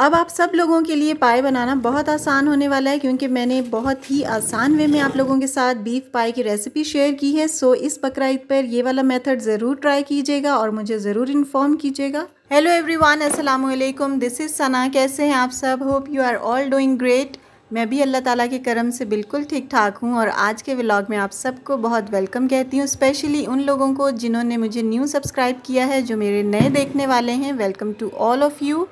अब आप सब लोगों के लिए पाए बनाना बहुत आसान होने वाला है क्योंकि मैंने बहुत ही आसान वे में आप लोगों के साथ बीफ पाए की रेसिपी शेयर की है सो इस बकर पर ये वाला मेथड ज़रूर ट्राई कीजिएगा और मुझे ज़रूर इन्फॉर्म कीजिएगा हेलो एवरीवन अस्सलाम वालेकुम दिस इज़ सना कैसे हैं आप सब hope you are all doing great मैं भी अल्लाह ताला के करम से बिल्कुल ठीक ठाक हूँ और आज के व्लॉग में आप सबको बहुत वेलकम कहती हूँ स्पेशली उन लोगों को जिन्होंने मुझे न्यू सब्सक्राइब किया है जो मेरे नए देखने वाले हैं welcome to all of you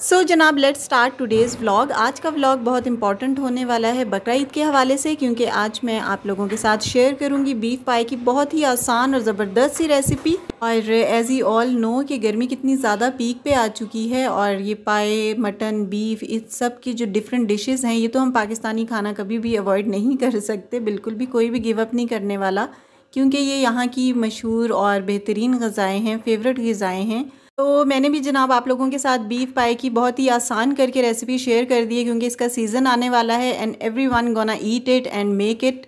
so so, जनाब लेट स्टार्ट टुडेज़ व्लॉग आज का व्लॉग बहुत इंपॉर्टेंट होने वाला है बकर के हवाले से क्योंकि आज मैं आप लोगों के साथ शेयर करूंगी बीफ पाई की बहुत ही आसान और ज़बरदस्त सी रेसिपी और एज़ ई ऑल नो कि गर्मी कितनी ज़्यादा पीक पे आ चुकी है और ये पाए मटन बीफ इस सब की जो डिफरेंट डिशेज़ हैं ये तो हम पाकिस्तानी खाना कभी भी अवॉइड नहीं कर सकते बिल्कुल भी कोई भी गिव अप नहीं करने वाला क्योंकि ये यहाँ की मशहूर और बेहतरीन गज़ाएँ हैं फेवरेट गज़ाएँ हैं तो मैंने भी जनाब आप लोगों के साथ बीफ पाए की बहुत ही आसान करके रेसिपी शेयर कर दी है क्योंकि इसका सीज़न आने वाला है and every one gonna eat it and make it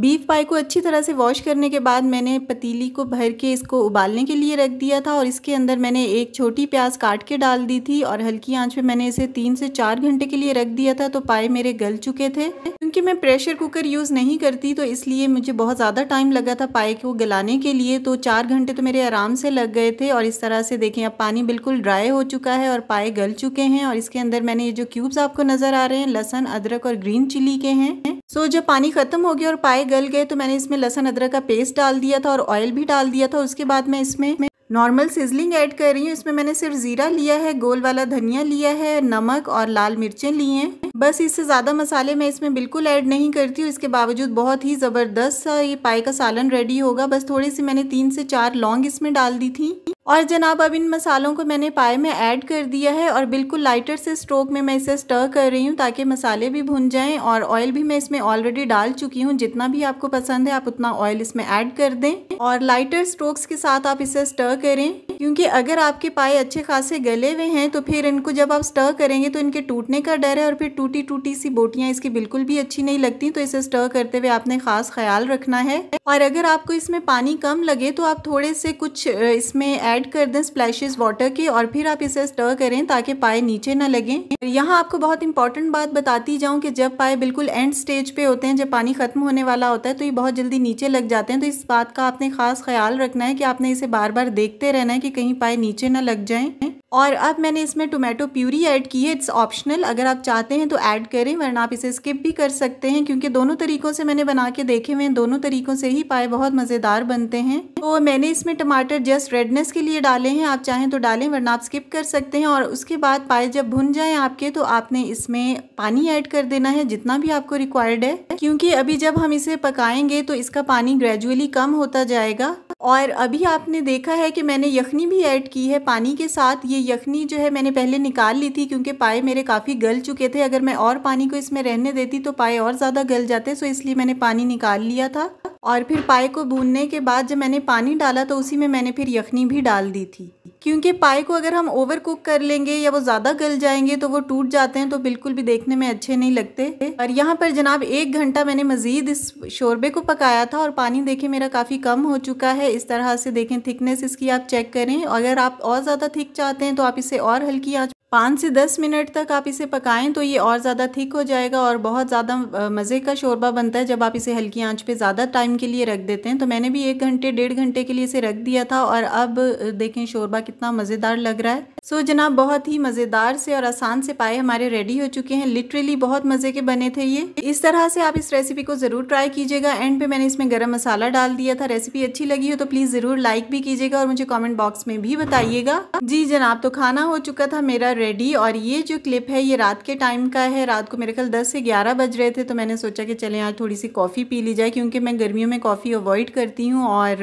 beef pie को अच्छी तरह से वॉश करने के बाद मैंने पतीली को भर के इसको उबालने के लिए रख दिया था और इसके अंदर मैंने एक छोटी प्याज काट के डाल दी थी और हल्की आंच पे मैंने इसे तीन से चार घंटे के लिए रख दिया था तो पाए मेरे गल चुके थे क्योंकि मैं प्रेशर कुकर यूज़ नहीं करती तो इसलिए मुझे बहुत ज़्यादा टाइम लगा था पाए को गलाने के लिए तो चार घंटे तो मेरे आराम से लग गए थे और इस तरह से देखें अब पानी बिल्कुल ड्राई हो चुका है और पाए गल चुके हैं और इसके अंदर मैंने ये जो क्यूब्स आपको नज़र आ रहे हैं लहसन अदरक और ग्रीन चिली के हैं सो जब पानी ख़त्म हो गया और पाए गल गए तो मैंने इसमें लहसन अदरक का पेस्ट डाल दिया था और ऑयल भी डाल दिया था उसके बाद मैं इसमें नॉर्मल सिजलिंग ऐड कर रही हूँ इसमें मैंने सिर्फ ज़ीरा लिया है गोल वाला धनिया लिया है नमक और लाल मिर्चें ली हैं बस इससे ज़्यादा मसाले मैं इसमें बिल्कुल ऐड नहीं करती हूँ इसके बावजूद बहुत ही ज़बरदस्त ये पाए का सालन रेडी होगा बस थोड़ी सी मैंने तीन से चार लौंग इसमें डाल दी थी और जनाब अब इन मसालों को मैंने पाए में ऐड कर दिया है और बिल्कुल लाइटर से स्ट्रोक में मैं इसे स्टर कर रही हूँ ताकि मसाले भी भुन जाएं और ऑयल भी मैं इसमें ऑलरेडी डाल चुकी हूँ जितना भी आपको पसंद है आप उतना ऑयल इसमें ऐड कर दें और लाइटर स्ट्रोक्स के साथ आप इसे स्टर करें क्योंकि अगर आपके पाए अच्छे खासे गले हुए हैं तो फिर इनको जब आप स्टर करेंगे तो इनके टूटने का डर है और फिर टूटी टूटी सी बोटियाँ इसकी बिल्कुल भी अच्छी नहीं लगती तो इसे स्टर करते हुए आपने खास ख्याल रखना है और अगर आपको इसमें पानी कम लगे तो आप थोड़े से कुछ इसमें ऐड कर दें स्प्लैशेस वाटर के और फिर आप इसे स्टर करें ताकि पाए नीचे ना लगे यहाँ आपको बहुत इंपॉर्टेंट बात बताती जाऊँ कि जब पाए बिल्कुल एंड स्टेज पे होते हैं जब पानी ख़त्म होने वाला होता है तो ये बहुत जल्दी नीचे लग जाते हैं तो इस बात का आपने खास ख्याल रखना है कि आपने इसे बार बार देखते रहना है कि कि कहीं पाए नीचे ना लग जाएं और अब मैंने इसमें टोमेटो प्यूरी ऐड की है इट्स ऑप्शनल अगर आप चाहते हैं तो ऐड करें वरना आप इसे स्किप भी कर सकते हैं क्योंकि दोनों तरीकों से मैंने बना के देखे हुए हैं दोनों तरीकों से ही पाए बहुत मज़ेदार बनते हैं तो मैंने इसमें टमाटर जस्ट रेडनेस के लिए डाले हैं आप चाहें तो डालें वरना आप स्किप कर सकते हैं और उसके बाद पाए जब भुन जाए आपके तो आपने इसमें पानी ऐड कर देना है जितना भी आपको रिक्वायर्ड है क्योंकि अभी जब हम इसे पकाएंगे तो इसका पानी ग्रेजुअली कम होता जाएगा और अभी आपने देखा है कि मैंने यखनी भी ऐड की है पानी के साथ ये यखनी जो है मैंने पहले निकाल ली थी क्योंकि पाए मेरे काफ़ी गल चुके थे अगर मैं और पानी को इसमें रहने देती तो पाए और ज़्यादा गल जाते सो इसलिए मैंने पानी निकाल लिया था और फिर पाए को भूनने के बाद जब मैंने पानी डाला तो उसी में मैंने फिर यखनी भी डाल दी थी क्योंकि पाए को अगर हम ओवर कुक कर लेंगे या वो ज़्यादा गल जाएंगे तो वो टूट जाते हैं तो बिल्कुल भी देखने में अच्छे नहीं लगते और यहाँ पर जनाब एक घंटा मैंने मज़ीद इस शोरबे को पकाया था और पानी देखें मेरा काफ़ी कम हो चुका है इस तरह से देखें थिकनेस इसकी आप चेक करें अगर आप और ज़्यादा थिक चाहते हैं तो आप इसे और हल्की आँच पाँच से दस मिनट तक आप इसे पकाएं तो ये और ज़्यादा थिक हो जाएगा और बहुत ज़्यादा मज़े का शोरबा बनता है जब आप इसे हल्की आंच पे ज़्यादा टाइम के लिए रख देते हैं तो मैंने भी एक घंटे डेढ़ घंटे के लिए इसे रख दिया था और अब देखें शोरबा कितना मज़ेदार लग रहा है सो जनाब बहुत ही मज़ेदार से और आसान से पाए हमारे रेडी हो चुके हैं लिटरली बहुत मज़े के बने थे ये इस तरह से आप इस रेसिपी को ज़रूर ट्राई कीजिएगा एंड पे मैंने इसमें गर्म मसाला डाल दिया था रेसिपी अच्छी लगी हो तो प्लीज़ ज़रूर लाइक भी कीजिएगा और मुझे कॉमेंट बॉक्स में भी बताइएगा जी जनाब तो खाना हो चुका था मेरा रेडी और ये जो क्लिप है ये रात के टाइम का है रात को मेरे ख्याल दस से ग्यारह बज रहे थे तो मैंने सोचा कि चलें आज थोड़ी सी कॉफ़ी पी ली जाए क्योंकि मैं गर्मियों में कॉफ़ी अवॉइड करती हूँ और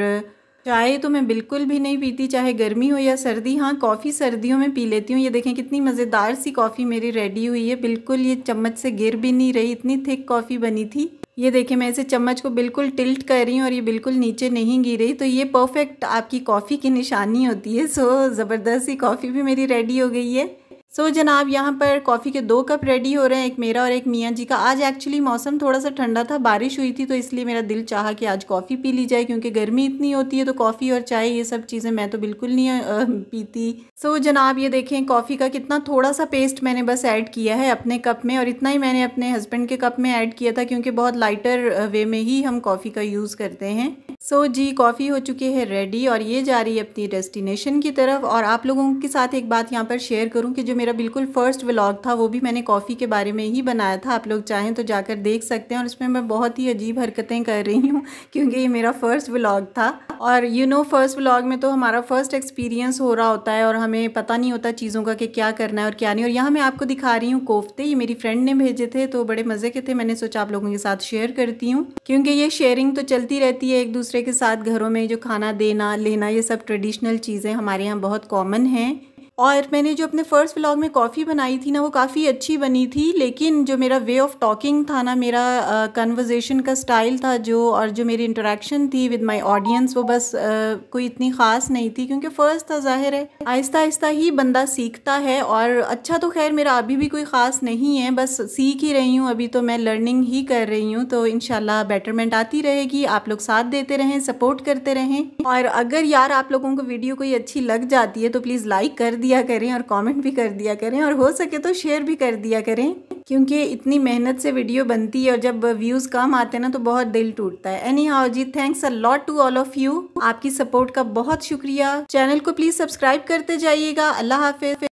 चाय तो मैं बिल्कुल भी नहीं पीती चाहे गर्मी हो या सर्दी हाँ कॉफ़ी सर्दियों में पी लेती हूँ ये देखें कितनी मज़ेदार सी कॉफ़ी मेरी रेडी हुई है बिल्कुल ये चम्मच से गिर भी नहीं रही इतनी थिक कॉफ़ी बनी थी ये देखें मैं इसे चम्मच को बिल्कुल टिल्ट कर रही हूँ और ये बिल्कुल नीचे नहीं गिर रही तो ये परफेक्ट आपकी कॉफ़ी की निशानी होती है सो ज़बरदस्त ही कॉफ़ी भी मेरी रेडी हो गई है सो so, जनाब यहाँ पर कॉफ़ी के दो कप रेडी हो रहे हैं एक मेरा और एक मियाँ जी का आज एक्चुअली मौसम थोड़ा सा ठंडा था बारिश हुई थी तो इसलिए मेरा दिल चाहा कि आज कॉफ़ी पी ली जाए क्योंकि गर्मी इतनी होती है तो कॉफ़ी और चाय ये सब चीज़ें मैं तो बिल्कुल नहीं आ, पीती सो so, जनाब ये देखें कॉफ़ी का कितना थोड़ा सा पेस्ट मैंने बस ऐड किया है अपने कप में और इतना ही मैंने अपने हस्बैंड के कप में ऐड किया था क्योंकि बहुत लाइटर वे में ही हम कॉफ़ी का यूज़ करते हैं सो so, जी कॉफ़ी हो चुकी है रेडी और ये जा रही है अपनी डेस्टिनेशन की तरफ और आप लोगों के साथ एक बात यहाँ पर शेयर करूँ कि जो मेरा बिल्कुल फ़र्स्ट व्लॉग था वो भी मैंने कॉफ़ी के बारे में ही बनाया था आप लोग चाहें तो जाकर देख सकते हैं और इसमें मैं बहुत ही अजीब हरकतें कर रही हूँ क्योंकि ये मेरा फ़र्स्ट व्लाग था और यू नो फर्स्ट व्लाग में तो हमारा फ़र्स्ट एक्सपीरियंस हो रहा होता है और हमें पता नहीं होता चीज़ों का कि क्या करना है और क्या नहीं और यहाँ मैं आपको दिखा रही हूँ कोफ्ते ये मेरी फ्रेंड ने भेजे थे तो बड़े मज़े के थे मैंने सोचा आप लोगों के साथ शेयर करती हूँ क्योंकि ये शेयरिंग तो चलती रहती है एक दूसरे दूसरे के साथ घरों में जो खाना देना लेना ये सब ट्रेडिशनल चीज़ें हमारे यहाँ बहुत कॉमन हैं और मैंने जो अपने फ़र्स्ट व्लॉग में कॉफ़ी बनाई थी ना वो काफ़ी अच्छी बनी थी लेकिन जो मेरा वे ऑफ टॉकिंग था ना मेरा कन्वर्जेशन uh, का स्टाइल था जो और जो मेरी इंटरेक्शन थी विद माय ऑडियंस वो बस uh, कोई इतनी ख़ास नहीं थी क्योंकि फ़र्स्ट था जाहिर है आहिस्ता आहिस्ता ही बंदा सीखता है और अच्छा तो खैर मेरा अभी भी कोई ख़ास नहीं है बस सीख ही रही हूँ अभी तो मैं लर्निंग ही कर रही हूँ तो इन बेटरमेंट आती रहेगी आप लोग साथ देते रहें सपोर्ट करते रहें और अगर यार आप लोगों को वीडियो कोई अच्छी लग जाती है तो प्लीज़ लाइक कर दिया करें और कमेंट भी कर दिया करें और हो सके तो शेयर भी कर दिया करें क्योंकि इतनी मेहनत से वीडियो बनती है और जब व्यूज़ कम आते हैं ना तो बहुत दिल टूटता है एनी हाउ जी thanks a lot to all of you आपकी सपोर्ट का बहुत शुक्रिया चैनल को प्लीज़ सब्सक्राइब करते जाइएगा अल्लाह हाफिज